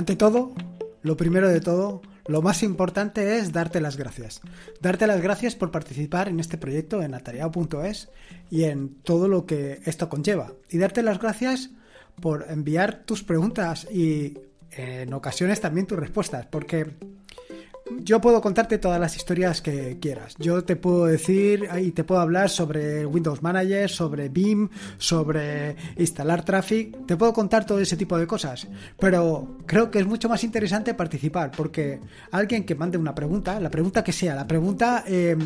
Ante todo, lo primero de todo, lo más importante es darte las gracias. Darte las gracias por participar en este proyecto en atareado.es y en todo lo que esto conlleva. Y darte las gracias por enviar tus preguntas y eh, en ocasiones también tus respuestas, porque yo puedo contarte todas las historias que quieras. Yo te puedo decir y te puedo hablar sobre Windows Manager, sobre BIM, sobre instalar Traffic. Te puedo contar todo ese tipo de cosas. Pero creo que es mucho más interesante participar porque alguien que mande una pregunta, la pregunta que sea, la pregunta eh,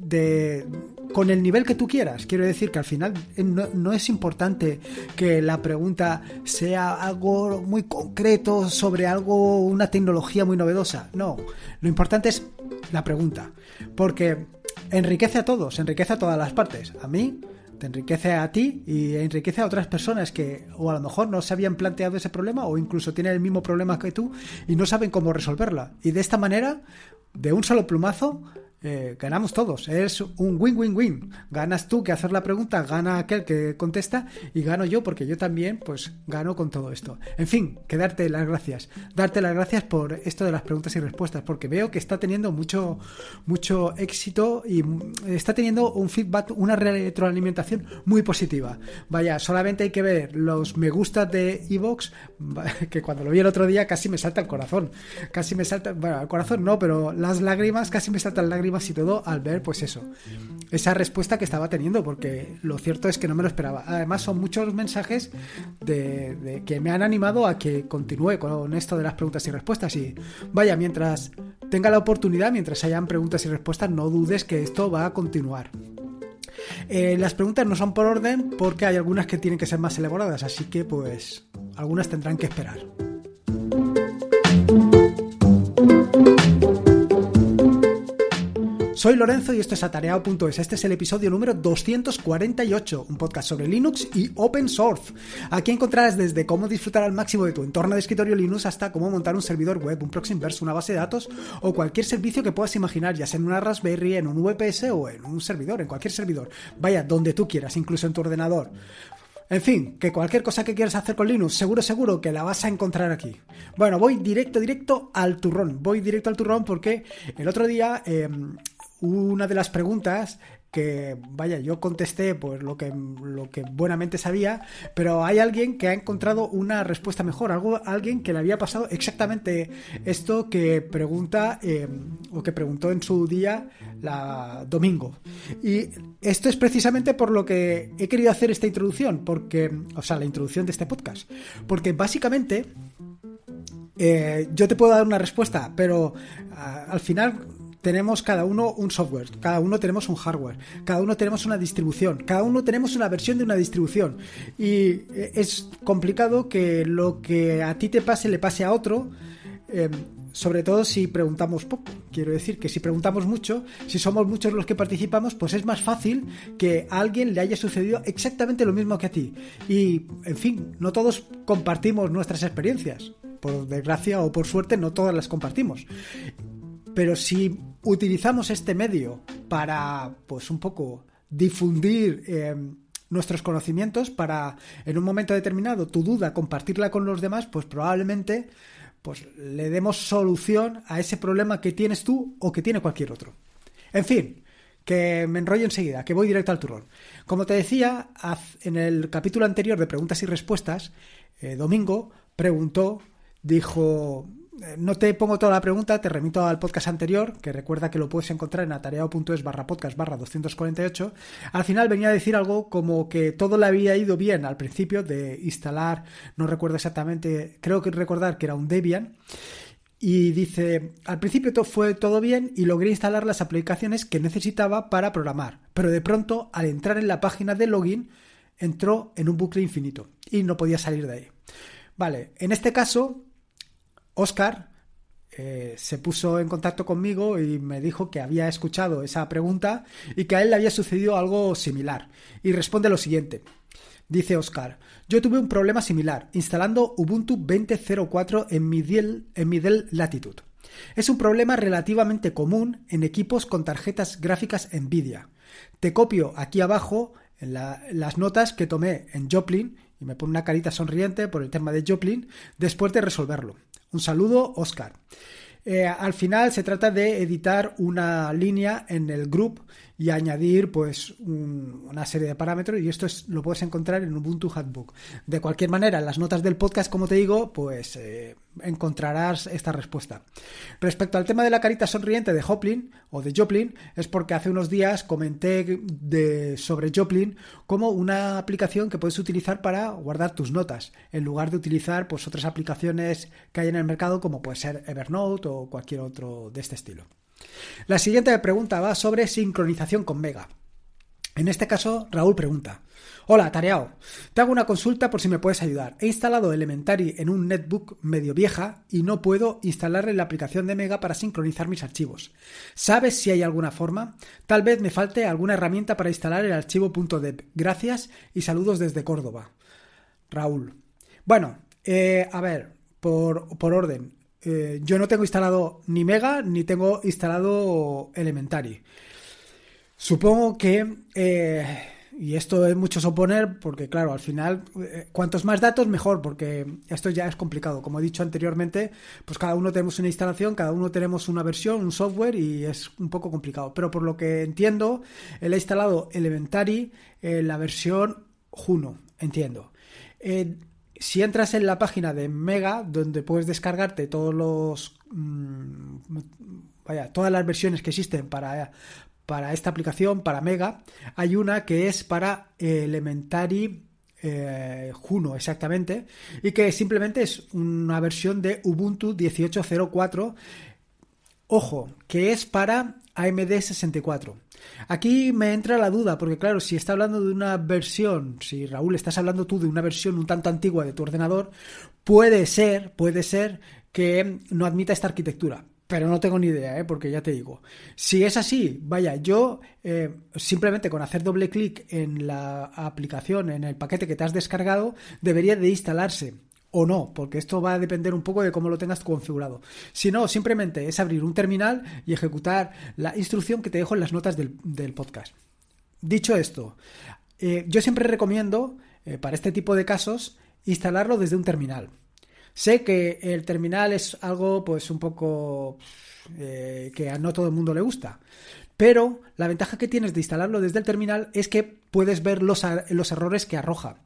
de con el nivel que tú quieras. Quiero decir que al final eh, no, es importante que la pregunta sea algo muy concreto sobre algo, una tecnología muy novedosa. No, lo importante es la pregunta, porque enriquece a todos, enriquece a todas las partes. A mí, te enriquece a ti y enriquece a otras personas que o a lo mejor no se habían planteado ese problema o incluso tienen el mismo problema que tú y no saben cómo resolverla. Y de esta manera, de un solo plumazo, eh, ganamos todos. Es un win-win-win. Ganas tú que hacer la pregunta, gana aquel que contesta y gano yo porque yo también pues gano con todo esto. En fin, que darte las gracias. Darte las gracias por esto de las preguntas y respuestas porque veo que está teniendo mucho, mucho éxito y mm, está teniendo un feedback, una retroalimentación muy positiva. Vaya, solamente hay que ver los me gusta de Evox que cuando lo vi el otro día casi me salta el corazón. Casi me salta, bueno, el corazón no, pero las lágrimas casi me saltan lágrimas y todo al ver, pues eso, esa respuesta que estaba teniendo, porque lo cierto es que no me lo esperaba. Además, son muchos mensajes de, que me han animado a que continúe con esto de las preguntas y respuestas. Y vaya, mientras tenga la oportunidad, mientras hayan preguntas y respuestas, no dudes que esto va a continuar. Eh, las preguntas no son por orden porque hay algunas que tienen que ser más elaboradas, así que pues algunas tendrán que esperar. Soy Lorenzo y esto es atareado.es. Este es el episodio número 248, un podcast sobre Linux y open source. Aquí encontrarás desde cómo disfrutar al máximo de tu entorno de escritorio Linux hasta cómo montar un servidor web, un proxy inverso, una base de datos o cualquier servicio que puedas imaginar, ya sea en una Raspberry, en un VPS o en un servidor, en cualquier servidor. Vaya, donde tú quieras, incluso en tu ordenador. En fin, que cualquier cosa que quieras hacer con Linux, seguro, seguro que la vas a encontrar aquí. Bueno, voy directo, directo al turrón. Voy directo al turrón porque el otro día em, una de las preguntas que, vaya, yo contesté pues lo que, lo que buenamente sabía, pero hay alguien que ha encontrado una respuesta mejor, algo, alguien que le había pasado exactamente esto que pregunta em, o que preguntó en su día la domingo. Y esto es precisamente por lo que he querido hacer esta introducción, porque, o sea, la introducción de este podcast, porque básicamente eh, yo te puedo dar una respuesta, pero ah, al final tenemos cada uno un software, cada uno tenemos un hardware, cada uno tenemos una distribución, cada uno tenemos una versión de una distribución. Y eh, es complicado que lo que a ti te pase le pase a otro. Em, sobre todo si preguntamos poco. Quiero decir que si preguntamos mucho, si somos muchos los que participamos, pues es más fácil que a alguien le haya sucedido exactamente lo mismo que a ti. Y, en fin, no todos compartimos nuestras experiencias. Por desgracia o por suerte, no todas las compartimos. Pero si utilizamos este medio para, pues un poco, difundir em, nuestros conocimientos, para en un momento determinado tu duda compartirla con los demás, pues probablemente pues, le demos solución a ese problema que tienes tú o que tiene cualquier otro. En fin, que me enrollo enseguida, que voy directo al turrón. Como te decía, en el capítulo anterior de preguntas y respuestas, eh, Domingo preguntó, dijo, eh, no te pongo toda la pregunta, te remito al podcast anterior, que recuerda que lo puedes encontrar en atareado.es barra podcast barra 248. Al final venía a decir algo como que todo le había ido bien al principio de instalar, no recuerdo exactamente, creo que recordar que era un Debian. Y dice, al principio todo fue todo bien y logré instalar las aplicaciones que necesitaba para programar, pero de pronto al entrar en la página de login entró en un bucle infinito y no podía salir de ahí. Vale, en este caso Oscar eh, se puso en contacto conmigo y me dijo que había escuchado esa pregunta y que a él le había sucedido algo similar. Y responde lo siguiente. Dice Oscar, yo tuve un problema similar instalando Ubuntu 20.04 en mi Dell, en Latitude. Es un problema relativamente común en equipos con tarjetas gráficas Nvidia. Te copio aquí abajo las notas que tomé en Joplin y me pone una carita sonriente por el tema de Joplin después de resolverlo. Un saludo, Oscar. Eh, al final se trata de editar una línea en el group y añadir pues una serie de parámetros y esto es, lo puedes encontrar en Ubuntu Handbook. De cualquier manera, en las notas del podcast, como te digo, pues eh, encontrarás esta respuesta. Respecto al tema de la carita sonriente de Joplin o de Joplin, es porque hace unos días comenté de, sobre Joplin como una aplicación que puedes utilizar para guardar tus notas, en lugar de utilizar pues otras aplicaciones que hay en el mercado como puede ser Evernote o cualquier otro de este estilo. La siguiente pregunta va sobre sincronización con Mega. En este caso, Raúl pregunta. Hola, tareao. Te hago una consulta por si me puedes ayudar. He instalado Elementary en un netbook medio vieja y no puedo instalarle la aplicación de Mega para sincronizar mis archivos. ¿Sabes si hay alguna forma? Tal vez me falte alguna herramienta para instalar el archivo .deb. Gracias y saludos desde Córdoba. Raúl. Bueno, eh, a ver, por, por orden. Eh, yo no tengo instalado ni Mega ni tengo instalado Elementary. Supongo que, eh, y esto es mucho suponer, porque claro, al final, eh, cuantos más datos, mejor, porque esto ya es complicado. Como he dicho anteriormente, pues cada uno tenemos una instalación, cada uno tenemos una versión, un software, y es un poco complicado. Pero por lo que entiendo, él ha instalado Elementary en la versión Juno, entiendo. Eh, si entras en la página de Mega, donde puedes descargarte todos los. Mm, vaya, todas las versiones que existen para, para esta aplicación, para Mega, hay una que es para Elementary. Eh, Juno exactamente y que simplemente es una versión de Ubuntu 18.04 ojo que es para AMD 64. Aquí me entra la duda, porque claro, si está hablando de una versión, si Raúl estás hablando tú de una versión un tanto antigua de tu ordenador, puede ser, puede ser que no admita esta arquitectura. Pero no tengo ni idea, ¿eh? porque ya te digo. Si es así, vaya, yo eh, simplemente con hacer doble clic en la aplicación, en el paquete que te has descargado, debería de instalarse o no, porque esto va a depender un poco de cómo lo tengas configurado. Si no, simplemente es abrir un terminal y ejecutar la instrucción que te dejo en las notas del, podcast. Dicho esto, eh, yo siempre recomiendo eh, para este tipo de casos instalarlo desde un terminal. Sé que el terminal es algo pues un poco eh, que a no todo el mundo le gusta, pero la ventaja que tienes de instalarlo desde el terminal es que puedes ver los, los errores que arroja.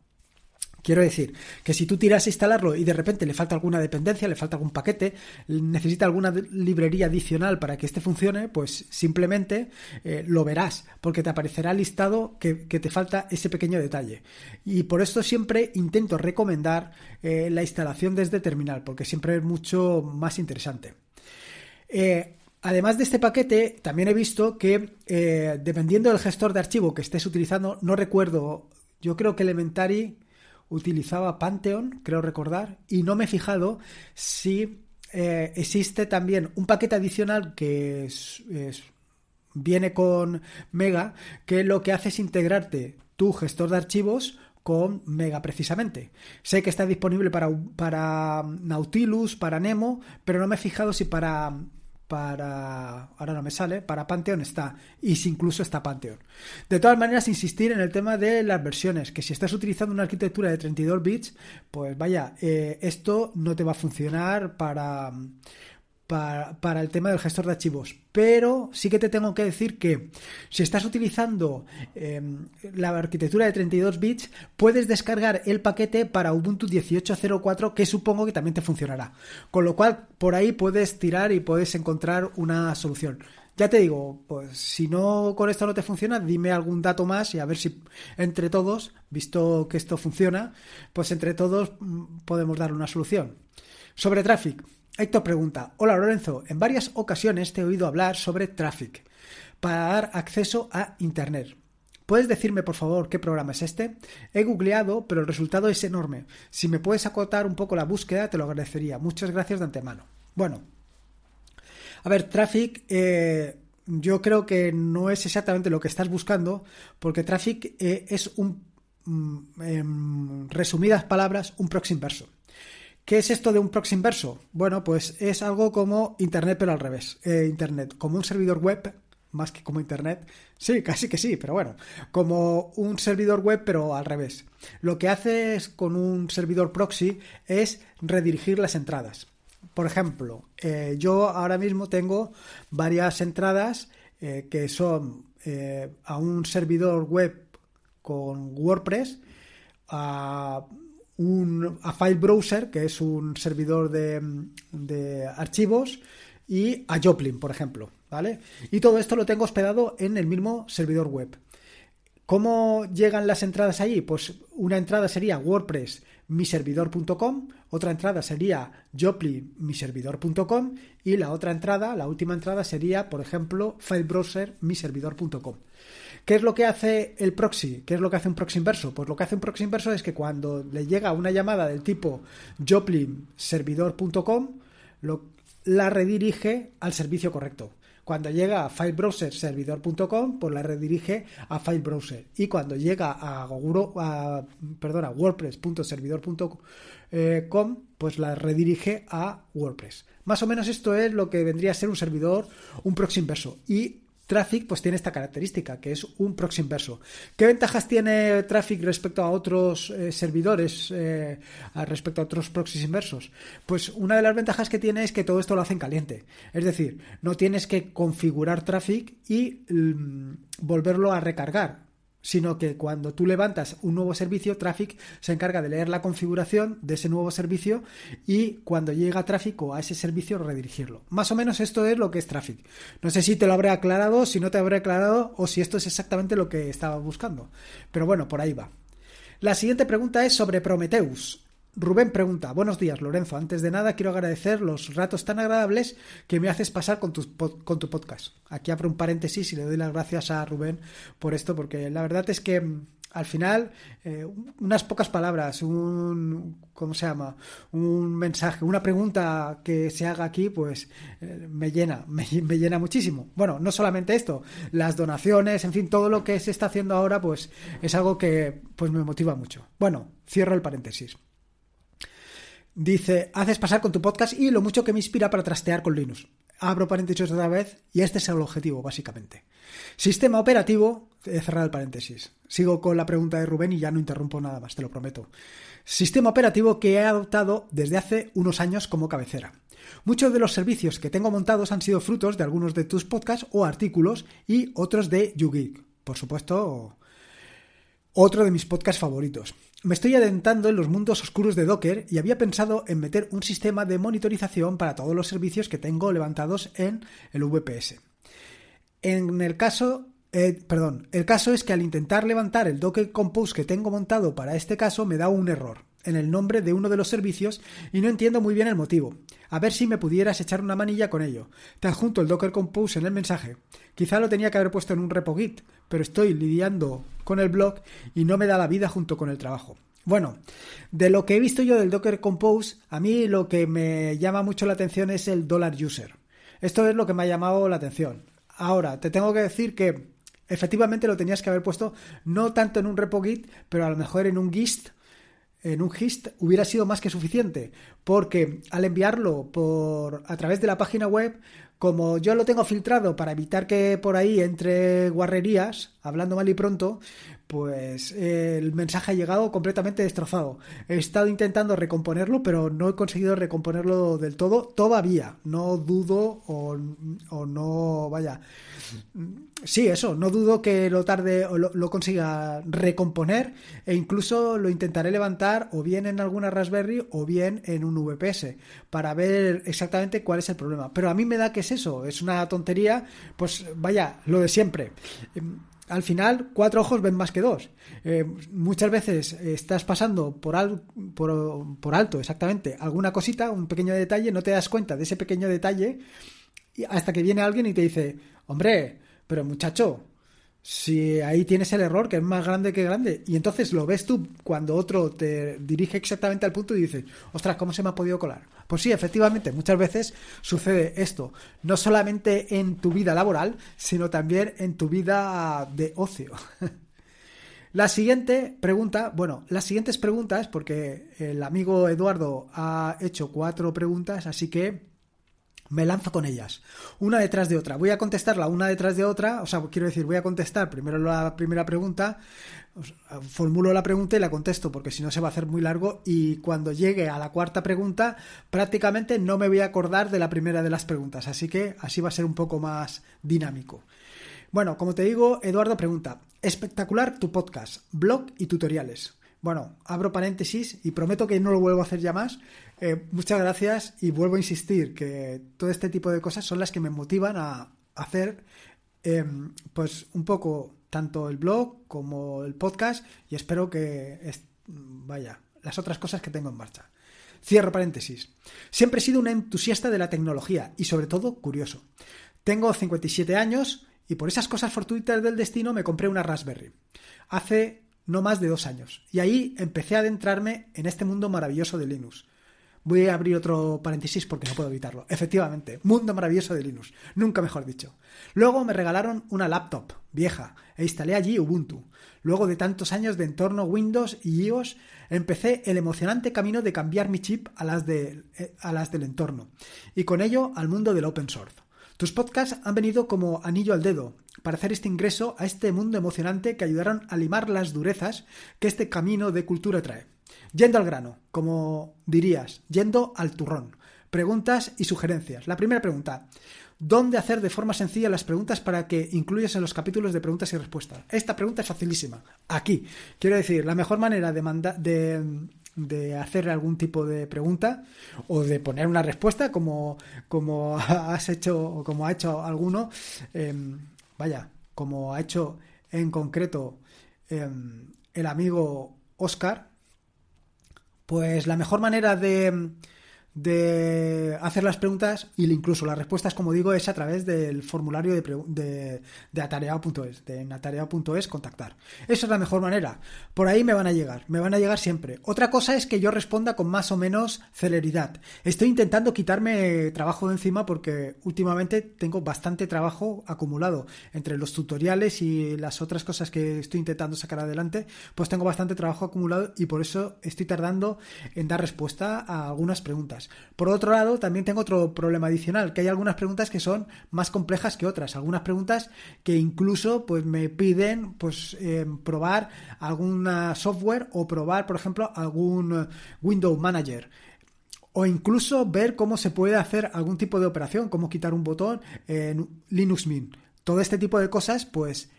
Quiero decir que si tú tiras a instalarlo y de repente le falta alguna dependencia, le falta algún paquete, necesita alguna librería adicional para que este funcione, pues simplemente eh, lo verás, porque te aparecerá listado que, te falta ese pequeño detalle. Y por esto siempre intento recomendar eh, la instalación desde terminal, porque siempre es mucho más interesante. Eh, además de este paquete, también he visto que dependiendo del gestor de archivo que estés utilizando, no recuerdo, yo creo que Elementary, utilizaba Pantheon, creo recordar, y no me he fijado si eh, existe también un paquete adicional que viene con Mega, que lo que hace es integrarte tu gestor de archivos con Mega precisamente. Sé que está disponible para, para Nautilus, para Nemo, pero no me he fijado si para para. Ahora no me sale, para Pantheon está. Y si incluso está Pantheon. De todas maneras, insistir en el tema de las versiones, que si estás utilizando una arquitectura de 32 bits, pues vaya, eh, esto no te va a funcionar para para, el tema del gestor de archivos. Pero sí que te tengo que decir que si estás utilizando em, la arquitectura de 32 bits, puedes descargar el paquete para Ubuntu 18.04 que supongo que también te funcionará. Con lo cual, por ahí puedes tirar y puedes encontrar una solución. Ya te digo, pues si no con esto no te funciona, dime algún dato más y a ver si entre todos, visto que esto funciona, pues entre todos mm, podemos dar una solución. Sobre Traffic, Héctor pregunta, hola Lorenzo, en varias ocasiones te he oído hablar sobre Traffic para dar acceso a Internet. ¿Puedes decirme por favor qué programa es este? He googleado, pero el resultado es enorme. Si me puedes acotar un poco la búsqueda, te lo agradecería. Muchas gracias de antemano. Bueno, a ver, Traffic, eh, yo creo que no es exactamente lo que estás buscando, porque Traffic eh, es un, mm, en resumidas palabras, un proxy inverso. ¿Qué es esto de un proxy inverso? Bueno, pues es algo como Internet, pero al revés. Eh, Internet, como un servidor web, más que como Internet. Sí, casi que sí, pero bueno, como un servidor web, pero al revés. Lo que haces con un servidor proxy es redirigir las entradas. Por ejemplo, eh, yo ahora mismo tengo varias entradas eh, que son a un servidor web con WordPress, a un, a File Browser, que es un servidor de, archivos, y a Joplin, por ejemplo. ¿Vale? Y todo esto lo tengo hospedado en el mismo servidor web. ¿Cómo llegan las entradas allí? Pues una entrada sería WordPress miservidor.com, otra entrada sería Joplin miservidor.com y la otra entrada, la última entrada sería, por ejemplo, filebrowser ¿Qué es lo que hace el proxy? ¿Qué es lo que hace un proxy inverso? Pues lo que hace un proxy inverso es que cuando le llega una llamada del tipo joplinservidor.com, la redirige al servicio correcto. Cuando llega a filebrowserservidor.com, pues la redirige a filebrowser. Y cuando llega a, a, wordpress.servidor.com, pues la redirige a WordPress. Más o menos esto es lo que vendría a ser un servidor, un proxy inverso. Y Traffic pues tiene esta característica, que es un proxy inverso. ¿Qué ventajas tiene Traffic respecto a otros eh, servidores, eh, respecto a otros proxies inversos? Pues una de las ventajas que tiene es que todo esto lo hacen caliente. Es decir, no tienes que configurar Traffic y mm, volverlo a recargar sino que cuando tú levantas un nuevo servicio, Traffic se encarga de leer la configuración de ese nuevo servicio y cuando llega tráfico a ese servicio redirigirlo. Más o menos esto es lo que es Traffic. No sé si te lo habré aclarado, si no te habré aclarado o si esto es exactamente lo que estaba buscando. Pero bueno, por ahí va. La siguiente pregunta es sobre Prometheus. Rubén pregunta, buenos días Lorenzo, antes de nada quiero agradecer los ratos tan agradables que me haces pasar con tu, con tu podcast. Aquí abro un paréntesis y le doy las gracias a Rubén por esto, porque la verdad es que mm, al final eh, unas pocas palabras, un ¿cómo se llama? un mensaje, una pregunta que se haga aquí, pues eh, me llena, me, me, llena muchísimo. Bueno, no solamente esto, las donaciones, en fin, todo lo que se está haciendo ahora, pues es algo que pues me motiva mucho. Bueno, cierro el paréntesis. Dice, haces pasar con tu podcast y lo mucho que me inspira para trastear con Linux. Abro paréntesis otra vez y este es el objetivo, básicamente. Sistema operativo, he cerrado el paréntesis. Sigo con la pregunta de Rubén y ya no interrumpo nada más, te lo prometo. Sistema operativo que he adoptado desde hace unos años como cabecera. Muchos de los servicios que tengo montados han sido frutos de algunos de tus podcasts o artículos y otros de YouGeek. Por supuesto, otro de mis podcasts favoritos. Me estoy adentrando en los mundos oscuros de Docker y había pensado en meter un sistema de monitorización para todos los servicios que tengo levantados en el VPS. En el caso, eh, perdón, el caso es que al intentar levantar el Docker Compose que tengo montado para este caso me da un error en el nombre de uno de los servicios y no entiendo muy bien el motivo. A ver si me pudieras echar una manilla con ello. Te adjunto el Docker Compose en el mensaje. Quizá lo tenía que haber puesto en un repo Git, pero estoy lidiando con el blog y no me da la vida junto con el trabajo. Bueno, de lo que he visto yo del Docker Compose, a mí lo que me llama mucho la atención es el dollar user. Esto es lo que me ha llamado la atención. Ahora, te tengo que decir que efectivamente lo tenías que haber puesto no tanto en un repo Git, pero a lo mejor en un GIST en un gist hubiera sido más que suficiente, porque al enviarlo por a través de la página web, como yo lo tengo filtrado para evitar que por ahí entre guarrerías, hablando mal y pronto, pues el mensaje ha llegado completamente destrozado. He estado intentando recomponerlo, pero no he conseguido recomponerlo del todo todavía. No dudo o, no, vaya. Sí, eso, no dudo que lo tarde o lo, lo, consiga recomponer e incluso lo intentaré levantar o bien en alguna Raspberry o bien en un VPS para ver exactamente cuál es el problema. Pero a mí me da que es eso, es una tontería, pues vaya, lo de siempre al final cuatro ojos ven más que dos. Eh, muchas veces estás pasando por, por, por, alto exactamente alguna cosita, un pequeño detalle, no te das cuenta de ese pequeño detalle hasta que viene alguien y te dice, hombre, pero muchacho, si ahí tienes el error que es más grande que grande, y entonces lo ves tú cuando otro te dirige exactamente al punto y dices, ostras, ¿cómo se me ha podido colar? Pues sí, efectivamente, muchas veces sucede esto, no solamente en tu vida laboral, sino también en tu vida de ocio. La siguiente pregunta, bueno, las siguientes preguntas, porque el amigo Eduardo ha hecho cuatro preguntas, así que me lanzo con ellas, una detrás de otra. Voy a contestarla una detrás de otra, o sea, quiero decir, voy a contestar primero la primera pregunta, eh, formulo la pregunta y la contesto, porque si no se va a hacer muy largo y cuando llegue a la cuarta pregunta prácticamente no me voy a acordar de la primera de las preguntas, así que así va a ser un poco más dinámico. Bueno, como te digo, Eduardo pregunta, espectacular tu podcast, blog y tutoriales. Bueno, abro paréntesis y prometo que no lo vuelvo a hacer ya más. Eh, muchas gracias y vuelvo a insistir que todo este tipo de cosas son las que me motivan a hacer em, pues un poco tanto el blog como el podcast y espero que, vaya, las otras cosas que tengo en marcha. Cierro paréntesis. Siempre he sido un entusiasta de la tecnología y sobre todo curioso. Tengo 57 años y por esas cosas fortuitas del destino me compré una Raspberry. Hace no más de dos años. Y ahí empecé a adentrarme en este mundo maravilloso de Linux. Voy a abrir otro paréntesis porque no puedo evitarlo. Efectivamente, mundo maravilloso de Linux, nunca mejor dicho. Luego me regalaron una laptop vieja e instalé allí Ubuntu. Luego de tantos años de entorno Windows y iOS, empecé el emocionante camino de cambiar mi chip a las, de, eh, a las del entorno y con ello al mundo del open source. Tus podcasts han venido como anillo al dedo para hacer este ingreso a este mundo emocionante que ayudaron a limar las durezas que este camino de cultura trae. Yendo al grano, como dirías, yendo al turrón. Preguntas y sugerencias. La primera pregunta. ¿Dónde hacer de forma sencilla las preguntas para que incluyas en los capítulos de preguntas y respuestas? Esta pregunta es facilísima. Aquí. Quiero decir, la mejor manera de, mandar... de de hacer algún tipo de pregunta o de poner una respuesta como, como has hecho o como ha hecho alguno. Em, vaya, como ha hecho en concreto em, el amigo Oscar, pues la mejor manera de, de hacer las preguntas y, incluso las respuestas, como digo, es a través del formulario de, de, de de atareado.es contactar. Esa es la mejor manera. Por ahí me van a llegar, me van a llegar siempre. Otra cosa es que yo responda con más o menos celeridad. Estoy intentando quitarme trabajo de encima porque últimamente tengo bastante trabajo acumulado entre los tutoriales y las otras cosas que estoy intentando sacar adelante, pues tengo bastante trabajo acumulado y por eso estoy tardando en dar respuesta a algunas preguntas. Por otro lado, también tengo otro problema adicional, que hay algunas preguntas que son más complejas que otras, algunas preguntas que incluso pues me piden pues em, probar algún software o probar, por ejemplo, algún eh, Windows Manager o incluso ver cómo se puede hacer algún tipo de operación, cómo quitar un botón en Linux Mint. Todo este tipo de cosas, pues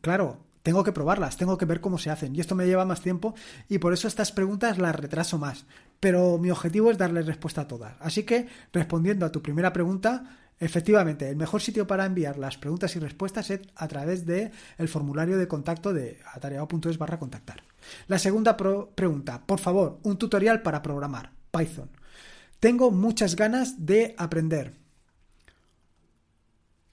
claro, tengo que probarlas, tengo que ver cómo se hacen. Y esto me lleva más tiempo y por eso estas preguntas las retraso más. Pero mi objetivo es darle respuesta a todas. Así que, respondiendo a tu primera pregunta, Efectivamente, el mejor sitio para enviar las preguntas y respuestas es a través del el formulario de contacto de atareado.es barra contactar. La segunda pregunta, por favor, un tutorial para programar Python. Tengo muchas ganas de aprender.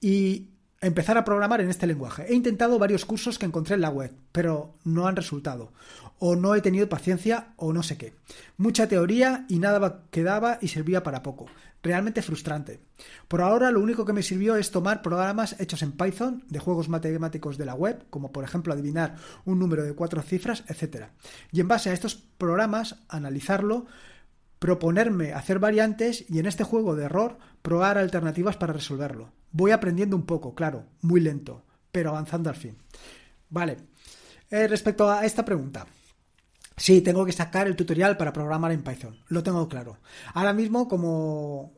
Y empezar a programar en este lenguaje. He intentado varios cursos que encontré en la web, pero no han resultado. O no he tenido paciencia o no sé qué. Mucha teoría y nada quedaba y servía para poco. Realmente frustrante. Por ahora lo único que me sirvió es tomar programas hechos en Python de juegos matemáticos de la web, como por ejemplo adivinar un número de cuatro cifras, etc. Y en base a estos programas analizarlo proponerme hacer variantes y en este juego de error probar alternativas para resolverlo. Voy aprendiendo un poco, claro, muy lento, pero avanzando al fin. Vale, eh, respecto a esta pregunta. Sí, tengo que sacar el tutorial para programar en Python, lo tengo claro. Ahora mismo, como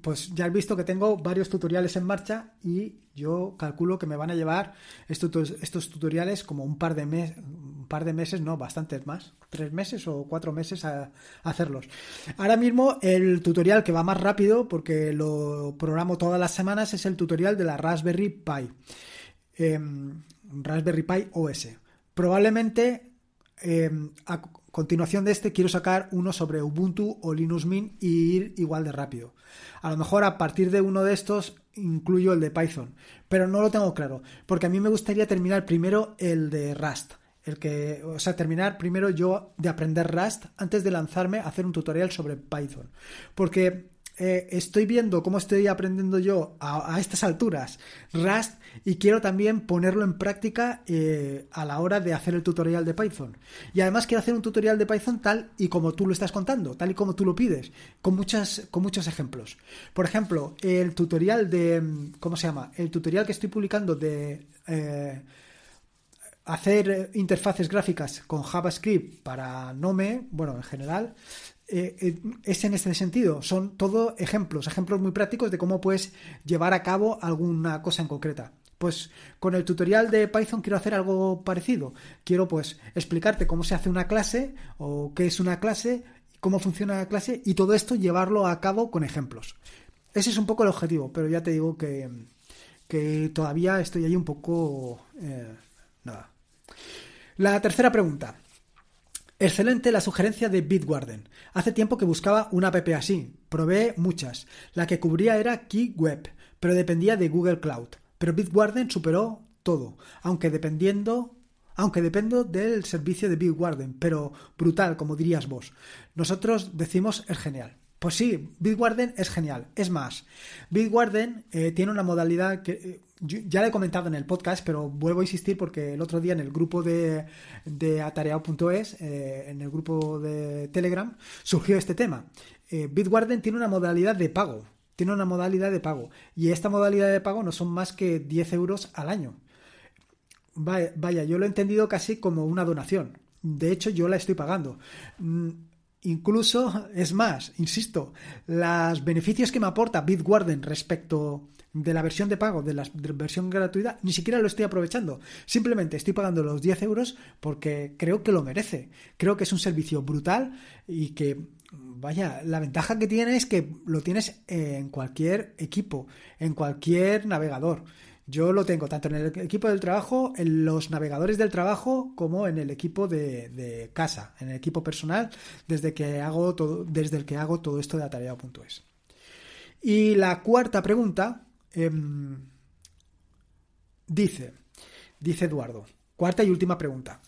pues ya he visto que tengo varios tutoriales en marcha y yo calculo que me van a llevar estos, estos tutoriales como un par de meses, un par de meses, no, bastantes más, tres meses o cuatro meses a, hacerlos. Ahora mismo el tutorial que va más rápido, porque lo programo todas las semanas, es el tutorial de la Raspberry Pi, em, Raspberry Pi OS. Probablemente Em, a continuación de este quiero sacar uno sobre Ubuntu o Linux Mint y ir igual de rápido. A lo mejor a partir de uno de estos incluyo el de Python, pero no lo tengo claro, porque a mí me gustaría terminar primero el de Rust. El que, o sea, terminar primero yo de aprender Rust antes de lanzarme a hacer un tutorial sobre Python. Porque eh, estoy viendo cómo estoy aprendiendo yo a, a estas alturas Rust y quiero también ponerlo en práctica eh, a la hora de hacer el tutorial de Python. Y además quiero hacer un tutorial de Python tal y como tú lo estás contando, tal y como tú lo pides, con, muchas, con muchos ejemplos. Por ejemplo, el tutorial de... ¿Cómo se llama? El tutorial que estoy publicando de... Eh, hacer interfaces gráficas con JavaScript para Nome, bueno, en general, eh, es en este sentido. Son todo ejemplos, ejemplos muy prácticos de cómo puedes llevar a cabo alguna cosa en concreta. Pues con el tutorial de Python quiero hacer algo parecido. Quiero pues explicarte cómo se hace una clase o qué es una clase, cómo funciona la clase y todo esto llevarlo a cabo con ejemplos. Ese es un poco el objetivo, pero ya te digo que, todavía estoy ahí un poco... Eh, nada. La tercera pregunta. Excelente la sugerencia de Bitwarden. Hace tiempo que buscaba una app así. Probé muchas. La que cubría era KeyWeb, pero dependía de Google Cloud. Pero Bitwarden superó todo, aunque dependiendo aunque dependo del servicio de Bitwarden, pero brutal, como dirías vos. Nosotros decimos es genial. Pues sí, Bitwarden es genial. Es más, Bitwarden eh, tiene una modalidad que eh, ya le he comentado en el podcast, pero vuelvo a insistir porque el otro día en el grupo de, de atareado.es, eh, en el grupo de Telegram, surgió este tema. Bitwarden tiene una modalidad de pago tiene una modalidad de pago. Y esta modalidad de pago no son más que 10 euros al año. Vaya, yo lo he entendido casi como una donación. De hecho, yo la estoy pagando. Mm, incluso, es más, insisto, los beneficios que me aporta Bitwarden respecto de la versión de pago, de la versión gratuita, ni siquiera lo estoy aprovechando. Simplemente estoy pagando los 10 euros porque creo que lo merece. Creo que es un servicio brutal y que vaya, la ventaja que tiene es que lo tienes en cualquier equipo, en cualquier navegador. Yo lo tengo tanto en el equipo del trabajo, en los navegadores del trabajo, como en el equipo de, casa, en el equipo personal, desde que hago todo, desde el que hago todo esto de atareado.es. Y la cuarta pregunta em, dice, dice Eduardo, cuarta y última pregunta.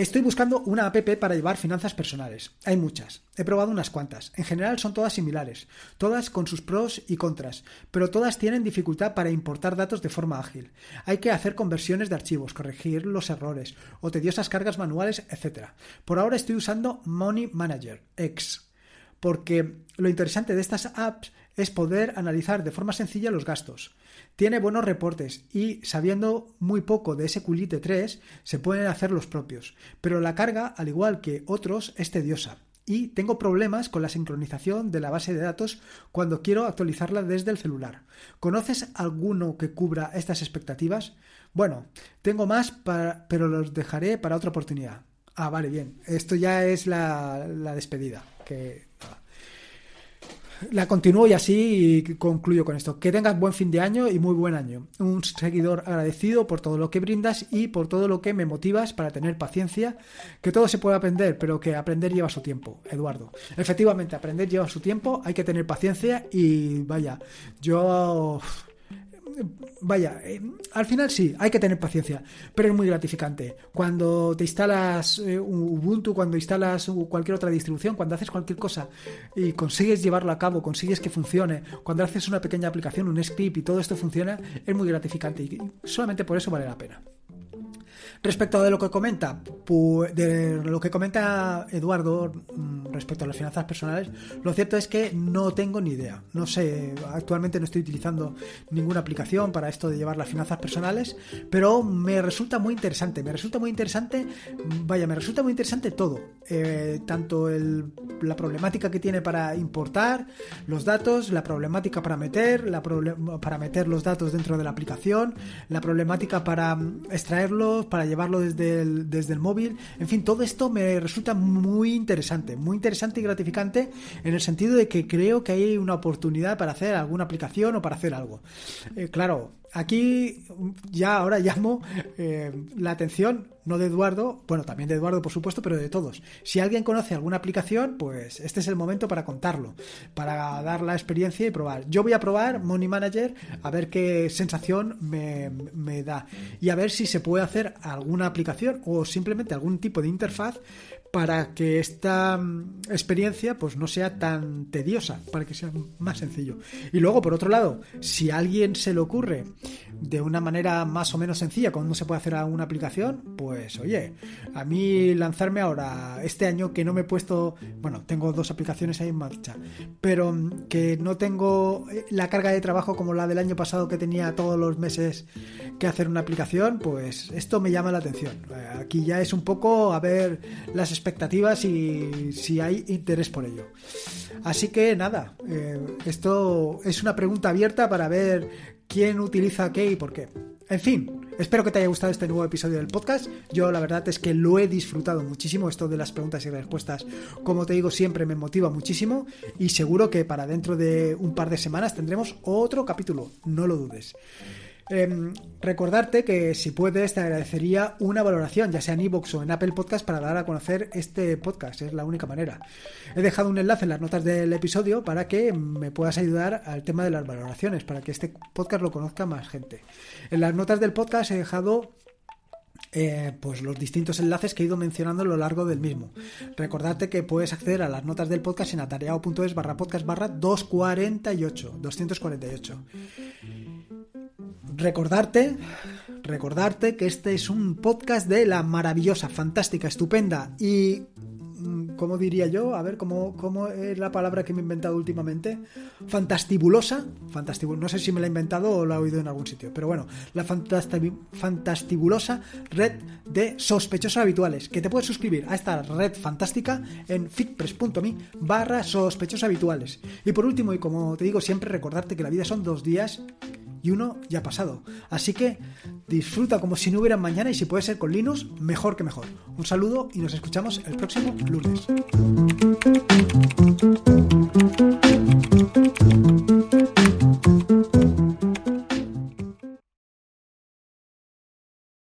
Estoy buscando una app para llevar finanzas personales. Hay muchas. He probado unas cuantas. En general son todas similares, todas con sus pros y contras, pero todas tienen dificultad para importar datos de forma ágil. Hay que hacer conversiones de archivos, corregir los errores o tediosas cargas manuales, etc. Por ahora estoy usando Money Manager X, porque lo interesante de estas apps es poder analizar de forma sencilla los gastos tiene buenos reportes y sabiendo muy poco de ese culite 3 se pueden hacer los propios, pero la carga, al igual que otros, es tediosa y tengo problemas con la sincronización de la base de datos cuando quiero actualizarla desde el celular. ¿Conoces alguno que cubra estas expectativas? Bueno, tengo más, para, pero los dejaré para otra oportunidad. Ah, vale, bien. Esto ya es la, despedida. Que la continúo y así concluyo con esto. Que tengas buen fin de año y muy buen año. Un seguidor agradecido por todo lo que brindas y por todo lo que me motivas para tener paciencia. Que todo se puede aprender, pero que aprender lleva su tiempo, Eduardo. Efectivamente, aprender lleva su tiempo, hay que tener paciencia y vaya, yo vaya, eh, al final sí, hay que tener paciencia, pero es muy gratificante. Cuando te instalas eh, Ubuntu, cuando instalas cualquier otra distribución, cuando haces cualquier cosa y consigues llevarlo a cabo, consigues que funcione, cuando haces una pequeña aplicación, un script y todo esto funciona, es muy gratificante y solamente por eso vale la pena. Respecto de lo que comenta, de lo que comenta Eduardo mm, respecto a las finanzas personales, lo cierto es que no tengo ni idea. No sé, actualmente no estoy utilizando ninguna aplicación para esto de llevar las finanzas personales, pero me resulta muy interesante. Me resulta muy interesante, vaya, me resulta muy interesante todo. Eh, tanto el, la problemática que tiene para importar los datos, la problemática para meter, la para meter los datos dentro de la aplicación, la problemática para mm, extraerlos, para llevarlo desde el, desde el móvil. En fin, todo esto me resulta muy interesante, muy interesante y gratificante en el sentido de que creo que hay una oportunidad para hacer alguna aplicación o para hacer algo. Eh, claro, aquí ya ahora llamo eh, la atención, no de Eduardo, bueno, también de Eduardo, por supuesto, pero de todos. Si alguien conoce alguna aplicación, pues este es el momento para contarlo, para dar la experiencia y probar. Yo voy a probar Money Manager a ver qué sensación me, me da y a ver si se puede hacer alguna aplicación o simplemente algún tipo de interfaz para que esta mm, experiencia pues no sea tan tediosa, para que sea más sencillo. Y luego, por otro lado, si a alguien se le ocurre de una manera más o menos sencilla cómo se puede hacer una aplicación, pues oye, a mí lanzarme ahora este año que no me he puesto, bueno, tengo dos aplicaciones ahí en marcha, pero mm, que no tengo eh, la carga de trabajo como la del año pasado que tenía todos los meses que hacer una aplicación, pues esto me llama la atención. Eh, aquí ya es un poco a ver las expectativas y si hay interés por ello. Así que nada, eh, esto es una pregunta abierta para ver quién utiliza qué y por qué. En fin, espero que te haya gustado este nuevo episodio del podcast. Yo la verdad es que lo he disfrutado muchísimo. Esto de las preguntas y respuestas, como te digo, siempre me motiva muchísimo. Y seguro que para dentro de un par de semanas tendremos otro capítulo, no lo dudes. Eh, recordarte que si puedes te agradecería una valoración, ya sea en iVoox o en Apple Podcast, para dar a conocer este podcast, es la única manera. He dejado un enlace en las notas del episodio para que me puedas ayudar al tema de las valoraciones, para que este podcast lo conozca más gente. En las notas del podcast he dejado eh, pues los distintos enlaces que he ido mencionando a lo largo del mismo. Recordarte que puedes acceder a las notas del podcast en atareado.es barra podcast barra 248, 248 recordarte, recordarte que este es un podcast de la maravillosa, fantástica, estupenda y, mm, ¿cómo diría yo? A ver, ¿cómo, cómo es la palabra que me he inventado últimamente? Fantastibulosa, no sé si me la he inventado o la he oído en algún sitio, pero bueno, la fantastibulosa red de sospechosos habituales, que te puedes suscribir a esta red fantástica en fitpress.me barra sospechosos habituales. Y por último, y como te digo siempre, recordarte que la vida son dos días y uno ya ha pasado. Así que disfruta como si no hubiera mañana y si puede ser con Linux, mejor que mejor. Un saludo y nos escuchamos el próximo lunes.